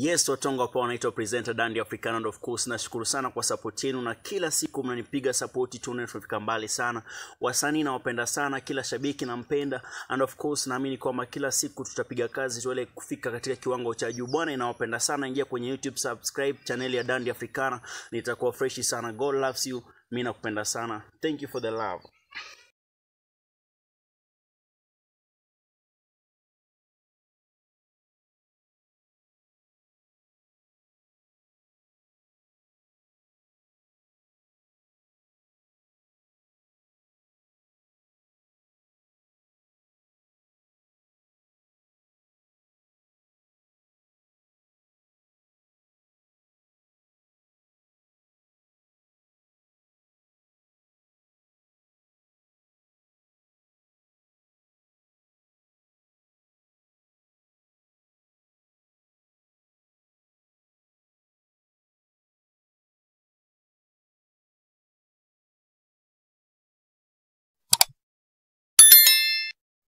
Yes, Watongo hapa wanaitwa presenter Dandi African and of course nashukuru sana kwa support yenu na kila siku mnanipiga support tuone tunafika mbali sana. Wasanii nawapenda sana, kila shabiki nampenda and of course naamini kwamba kila siku tutapiga kazi tuele kufika katika kiwango cha juu. Bwana inawapenda sana, ingia kwenye YouTube subscribe channel ya Dandi Africana, nitakuwa freshi sana. God loves you. Mimi nakupenda sana. Thank you for the love.